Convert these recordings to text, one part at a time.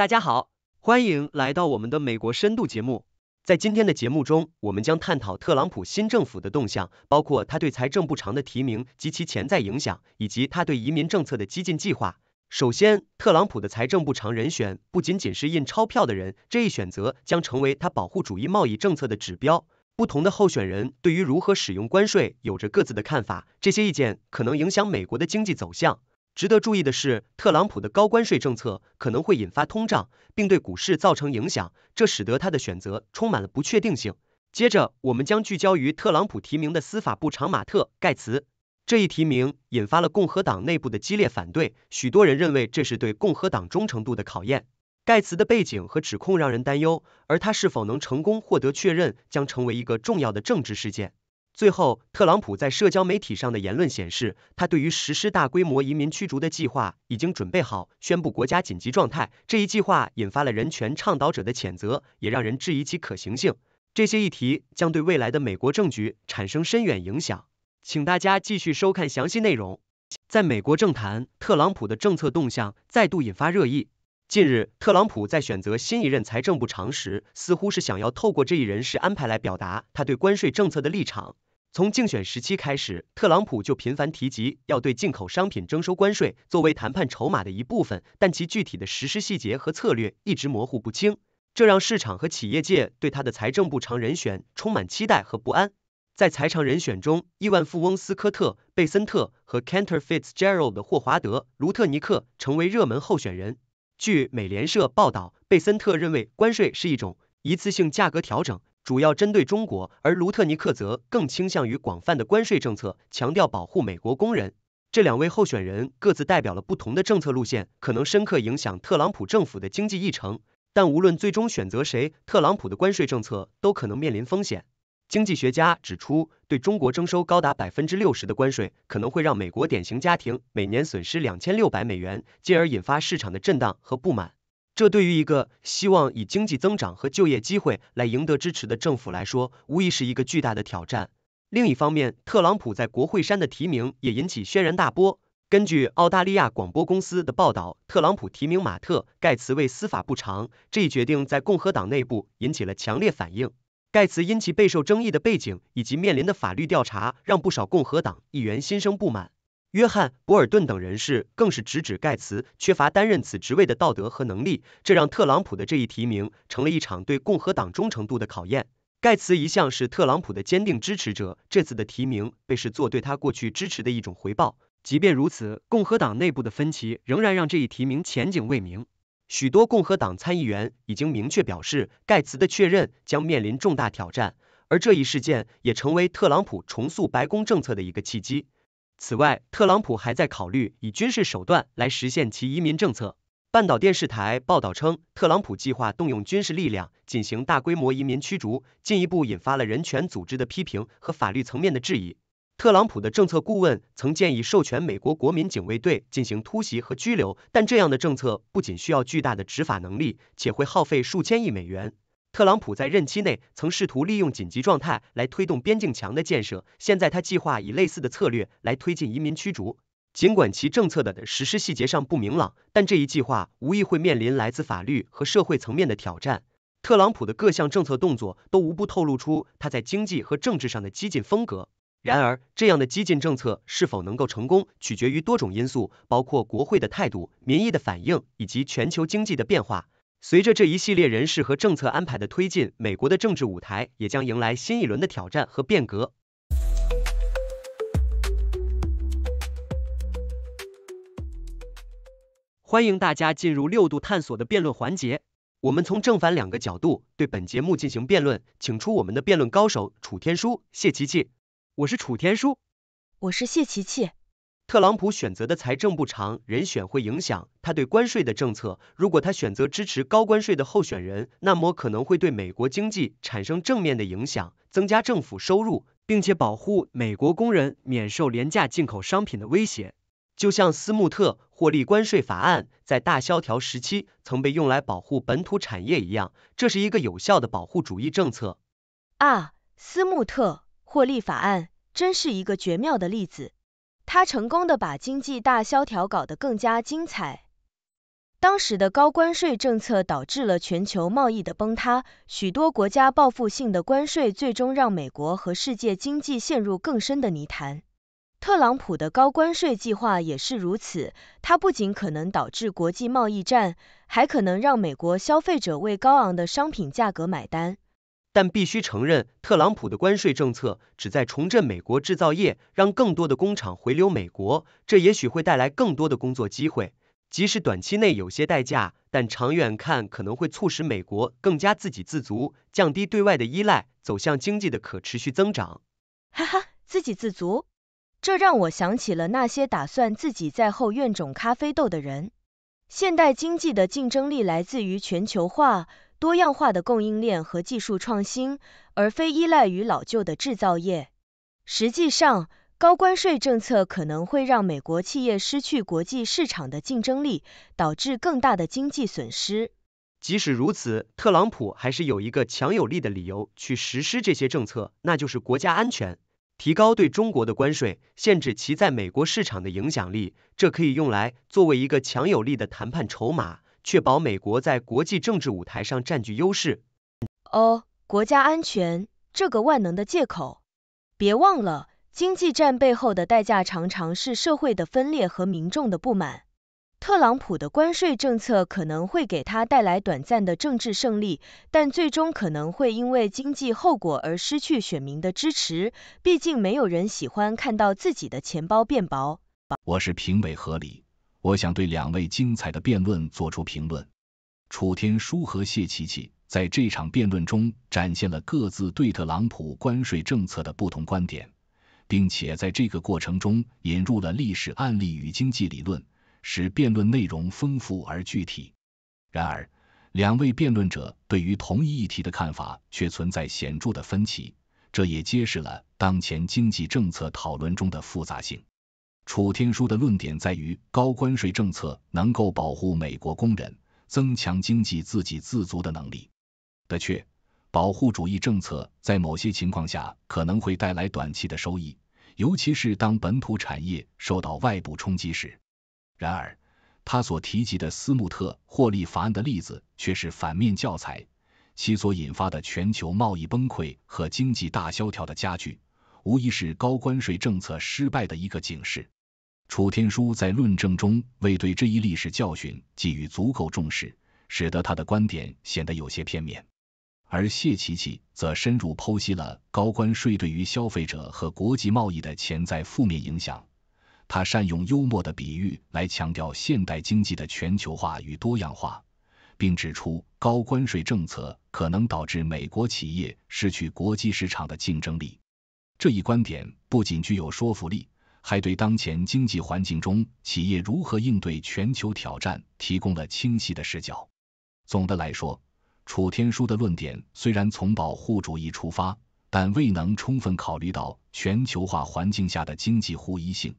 大家好，欢迎来到我们的美国深度节目。在今天的节目中，我们将探讨特朗普新政府的动向，包括他对财政部长的提名及其潜在影响，以及他对移民政策的激进计划。首先，特朗普的财政部长人选不仅仅是印钞票的人，这一选择将成为他保护主义贸易政策的指标。不同的候选人对于如何使用关税有着各自的看法，这些意见可能影响美国的经济走向。值得注意的是，特朗普的高关税政策可能会引发通胀，并对股市造成影响，这使得他的选择充满了不确定性。接着，我们将聚焦于特朗普提名的司法部长马特·盖茨。这一提名引发了共和党内部的激烈反对，许多人认为这是对共和党忠诚度的考验。盖茨的背景和指控让人担忧，而他是否能成功获得确认，将成为一个重要的政治事件。最后，特朗普在社交媒体上的言论显示，他对于实施大规模移民驱逐的计划已经准备好宣布国家紧急状态。这一计划引发了人权倡导者的谴责，也让人质疑其可行性。这些议题将对未来的美国政局产生深远影响。请大家继续收看详细内容。在美国政坛，特朗普的政策动向再度引发热议。近日，特朗普在选择新一任财政部长时，似乎是想要透过这一人事安排来表达他对关税政策的立场。从竞选时期开始，特朗普就频繁提及要对进口商品征收关税，作为谈判筹码的一部分，但其具体的实施细节和策略一直模糊不清，这让市场和企业界对他的财政部长人选充满期待和不安。在财长人选中，亿万富翁斯科特·贝森特和 Cantor Fitzgerald 的霍华德·卢特尼克成为热门候选人。据美联社报道，贝森特认为关税是一种一次性价格调整，主要针对中国；而卢特尼克则更倾向于广泛的关税政策，强调保护美国工人。这两位候选人各自代表了不同的政策路线，可能深刻影响特朗普政府的经济议程。但无论最终选择谁，特朗普的关税政策都可能面临风险。经济学家指出，对中国征收高达百分之六十的关税，可能会让美国典型家庭每年损失两千六百美元，进而引发市场的震荡和不满。这对于一个希望以经济增长和就业机会来赢得支持的政府来说，无疑是一个巨大的挑战。另一方面，特朗普在国会山的提名也引起轩然大波。根据澳大利亚广播公司的报道，特朗普提名马特·盖茨为司法部长，这一决定在共和党内部引起了强烈反应。盖茨因其备受争议的背景以及面临的法律调查，让不少共和党议员心生不满。约翰·博尔顿等人士更是直指盖茨缺乏担任此职位的道德和能力，这让特朗普的这一提名成了一场对共和党忠诚度的考验。盖茨一向是特朗普的坚定支持者，这次的提名被视作对他过去支持的一种回报。即便如此，共和党内部的分歧仍然让这一提名前景未明。许多共和党参议员已经明确表示，盖茨的确认将面临重大挑战，而这一事件也成为特朗普重塑白宫政策的一个契机。此外，特朗普还在考虑以军事手段来实现其移民政策。半岛电视台报道称，特朗普计划动用军事力量进行大规模移民驱逐，进一步引发了人权组织的批评和法律层面的质疑。特朗普的政策顾问曾建议授权美国国民警卫队进行突袭和拘留，但这样的政策不仅需要巨大的执法能力，且会耗费数千亿美元。特朗普在任期内曾试图利用紧急状态来推动边境墙的建设，现在他计划以类似的策略来推进移民驱逐。尽管其政策的实施细节上不明朗，但这一计划无疑会面临来自法律和社会层面的挑战。特朗普的各项政策动作都无不透露出他在经济和政治上的激进风格。然而，这样的激进政策是否能够成功，取决于多种因素，包括国会的态度、民意的反应以及全球经济的变化。随着这一系列人事和政策安排的推进，美国的政治舞台也将迎来新一轮的挑战和变革。欢迎大家进入六度探索的辩论环节，我们从正反两个角度对本节目进行辩论，请出我们的辩论高手楚天舒、谢琪琪。我是楚天舒，我是谢琪琪。特朗普选择的财政部长人选会影响他对关税的政策。如果他选择支持高关税的候选人，那么可能会对美国经济产生正面的影响，增加政府收入，并且保护美国工人免受廉价进口商品的威胁。就像斯穆特获利关税法案在大萧条时期曾被用来保护本土产业一样，这是一个有效的保护主义政策。啊，斯穆特。《获利法案》真是一个绝妙的例子，它成功的把经济大萧条搞得更加精彩。当时的高关税政策导致了全球贸易的崩塌，许多国家报复性的关税最终让美国和世界经济陷入更深的泥潭。特朗普的高关税计划也是如此，它不仅可能导致国际贸易战，还可能让美国消费者为高昂的商品价格买单。但必须承认，特朗普的关税政策旨在重振美国制造业，让更多的工厂回流美国。这也许会带来更多的工作机会，即使短期内有些代价，但长远看可能会促使美国更加自给自足，降低对外的依赖，走向经济的可持续增长。哈哈，自给自足，这让我想起了那些打算自己在后院种咖啡豆的人。现代经济的竞争力来自于全球化。多样化的供应链和技术创新，而非依赖于老旧的制造业。实际上，高关税政策可能会让美国企业失去国际市场的竞争力，导致更大的经济损失。即使如此，特朗普还是有一个强有力的理由去实施这些政策，那就是国家安全。提高对中国的关税，限制其在美国市场的影响力，这可以用来作为一个强有力的谈判筹码。确保美国在国际政治舞台上占据优势。哦，国家安全这个万能的借口。别忘了，经济战背后的代价常常是社会的分裂和民众的不满。特朗普的关税政策可能会给他带来短暂的政治胜利，但最终可能会因为经济后果而失去选民的支持。毕竟，没有人喜欢看到自己的钱包变薄。我是评委何理。我想对两位精彩的辩论做出评论。楚天舒和谢琪琪在这场辩论中展现了各自对特朗普关税政策的不同观点，并且在这个过程中引入了历史案例与经济理论，使辩论内容丰富而具体。然而，两位辩论者对于同一议题的看法却存在显著的分歧，这也揭示了当前经济政策讨论中的复杂性。楚天舒的论点在于，高关税政策能够保护美国工人，增强经济自给自足的能力。的确，保护主义政策在某些情况下可能会带来短期的收益，尤其是当本土产业受到外部冲击时。然而，他所提及的斯穆特获利法案的例子却是反面教材，其所引发的全球贸易崩溃和经济大萧条的加剧。无疑是高关税政策失败的一个警示。楚天舒在论证中未对这一历史教训给予足够重视，使得他的观点显得有些片面。而谢琪琪则深入剖析了高关税对于消费者和国际贸易的潜在负面影响。他善用幽默的比喻来强调现代经济的全球化与多样化，并指出高关税政策可能导致美国企业失去国际市场的竞争力。这一观点不仅具有说服力，还对当前经济环境中企业如何应对全球挑战提供了清晰的视角。总的来说，楚天舒的论点虽然从保护主义出发，但未能充分考虑到全球化环境下的经济互依性；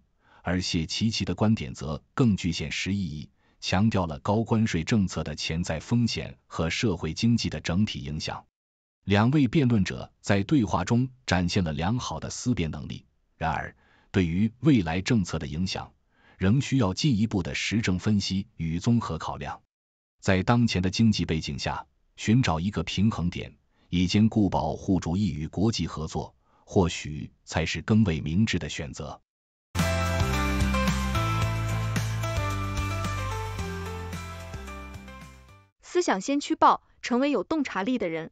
而谢奇奇的观点则更具现实意义，强调了高关税政策的潜在风险和社会经济的整体影响。两位辩论者在对话中展现了良好的思辨能力，然而对于未来政策的影响，仍需要进一步的实证分析与综合考量。在当前的经济背景下，寻找一个平衡点，以兼顾保护主义与国际合作，或许才是更为明智的选择。思想先驱报，成为有洞察力的人。